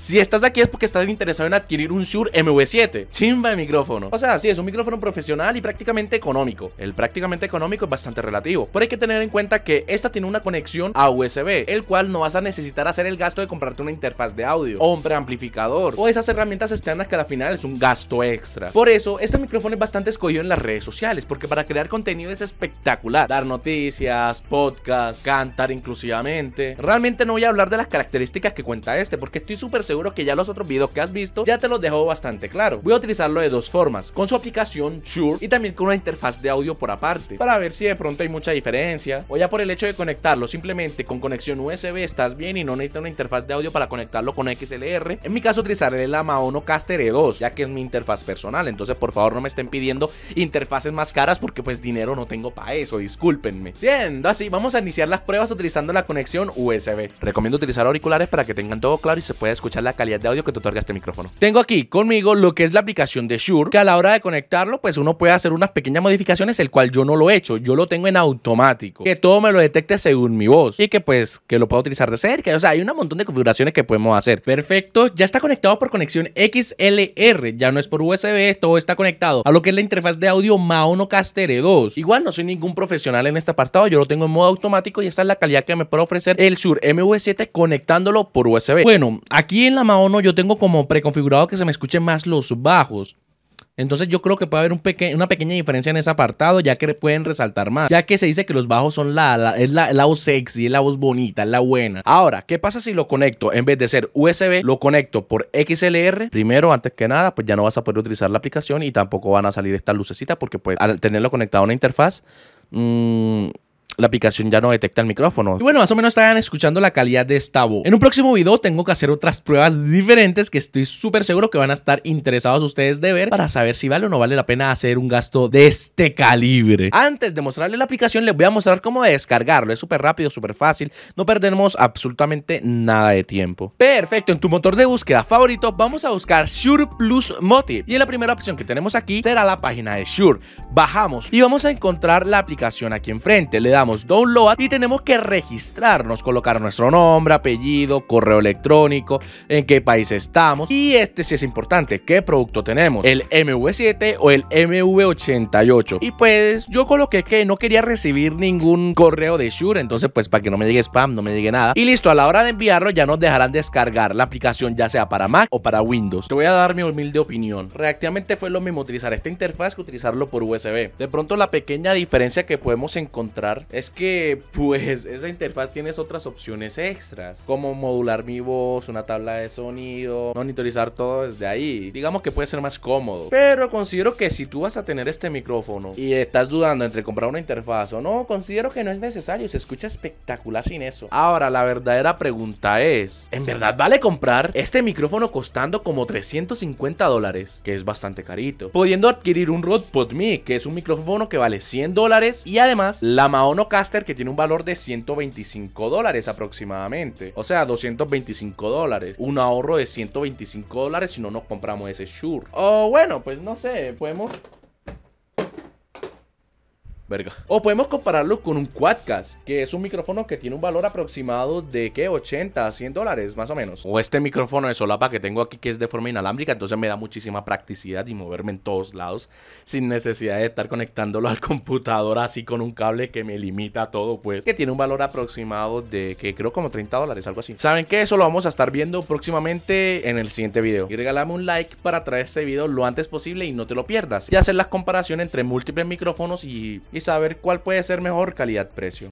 Si estás aquí es porque estás interesado en adquirir un Shure MV7. Chimba de micrófono. O sea, sí, es un micrófono profesional y prácticamente económico. El prácticamente económico es bastante relativo. Pero hay que tener en cuenta que esta tiene una conexión a USB, el cual no vas a necesitar hacer el gasto de comprarte una interfaz de audio o un preamplificador o esas herramientas externas que al final es un gasto extra. Por eso, este micrófono es bastante escogido en las redes sociales porque para crear contenido es espectacular. Dar noticias, podcast, cantar inclusivamente. Realmente no voy a hablar de las características que cuenta este porque estoy súper seguro que ya los otros videos que has visto ya te los dejo bastante claro. Voy a utilizarlo de dos formas, con su aplicación Sure y también con una interfaz de audio por aparte, para ver si de pronto hay mucha diferencia o ya por el hecho de conectarlo simplemente con conexión USB estás bien y no necesitas una interfaz de audio para conectarlo con XLR. En mi caso utilizaré la Maono Caster E2, ya que es mi interfaz personal, entonces por favor no me estén pidiendo interfaces más caras porque pues dinero no tengo para eso, discúlpenme. Siendo así, vamos a iniciar las pruebas utilizando la conexión USB. Recomiendo utilizar auriculares para que tengan todo claro y se pueda escuchar la calidad de audio que te otorga este micrófono. Tengo aquí conmigo lo que es la aplicación de Shure, que a la hora de conectarlo, pues uno puede hacer unas pequeñas modificaciones, el cual yo no lo he hecho, yo lo tengo en automático, que todo me lo detecte según mi voz y que pues que lo pueda utilizar de cerca, o sea, hay un montón de configuraciones que podemos hacer. Perfecto, ya está conectado por conexión XLR, ya no es por USB, todo está conectado a lo que es la interfaz de audio Maono Castere 2. Igual no soy ningún profesional en este apartado, yo lo tengo en modo automático y esta es la calidad que me puede ofrecer el Shure MV7 conectándolo por USB. Bueno, aquí en la no yo tengo como preconfigurado que se me escuchen más los bajos. Entonces yo creo que puede haber una pequeña diferencia en ese apartado, ya que pueden resaltar más, ya que se dice que los bajos son la, es la, voz sexy, es la voz bonita, es la buena. Ahora, ¿qué pasa si lo conecto? En vez de ser USB, lo conecto por XLR. Primero, antes que nada, pues ya no vas a poder utilizar la aplicación y tampoco van a salir estas lucecitas porque pues al tenerlo conectado a una interfaz... Mmm, la aplicación ya no detecta el micrófono. Y bueno, más o menos estarán escuchando la calidad de esta voz. En un próximo video tengo que hacer otras pruebas diferentes que estoy súper seguro que van a estar interesados ustedes de ver para saber si vale o no vale la pena hacer un gasto de este calibre. Antes de mostrarles la aplicación les voy a mostrar cómo descargarlo. Es súper rápido, súper fácil. No perdemos absolutamente nada de tiempo. Perfecto, en tu motor de búsqueda favorito vamos a buscar Shure Plus Motive. Y en la primera opción que tenemos aquí será la página de Shure. Bajamos y vamos a encontrar la aplicación aquí enfrente. Le damos download y tenemos que registrarnos, colocar nuestro nombre, apellido, correo electrónico, en qué país estamos y este sí es importante, qué producto tenemos, el MV7 o el MV88. Y pues yo coloqué que no quería recibir ningún correo de Shure, entonces pues para que no me llegue spam, no me llegue nada. Y listo, a la hora de enviarlo ya nos dejarán descargar la aplicación ya sea para Mac o para Windows. Te voy a dar mi humilde opinión. Reactivamente fue lo mismo utilizar esta interfaz que utilizarlo por USB. De pronto la pequeña diferencia que podemos encontrar es que pues esa interfaz tienes otras opciones extras, como modular mi voz, una tabla de sonido, monitorizar todo desde ahí. Digamos que puede ser más cómodo, pero considero que si tú vas a tener este micrófono y estás dudando entre comprar una interfaz o no, considero que no es necesario, se escucha espectacular sin eso. Ahora, la verdadera pregunta es, ¿en verdad vale comprar este micrófono costando como 350 dólares? Que es bastante carito. Pudiendo adquirir un Rode PodMic, que es un micrófono que vale 100 dólares y además la Maono Caster que tiene un valor de 125 dólares aproximadamente. O sea, 225 dólares. Un ahorro de 125 dólares si no nos compramos ese Shure. O bueno, pues no sé, podemos Verga. O podemos compararlo con un Quadcast, que es un micrófono que tiene un valor aproximado de que 80 a 100 dólares, más o menos. O este micrófono de solapa que tengo aquí, que es de forma inalámbrica, entonces me da muchísima practicidad y moverme en todos lados sin necesidad de estar conectándolo al computador así con un cable que me limita todo, pues. Que tiene un valor aproximado de que creo como 30 dólares, algo así. ¿Saben qué? Eso lo vamos a estar viendo próximamente en el siguiente video. Y regálame un like para traer este video lo antes posible y no te lo pierdas. Y hacer las comparaciones entre múltiples micrófonos y y saber cuál puede ser mejor calidad-precio.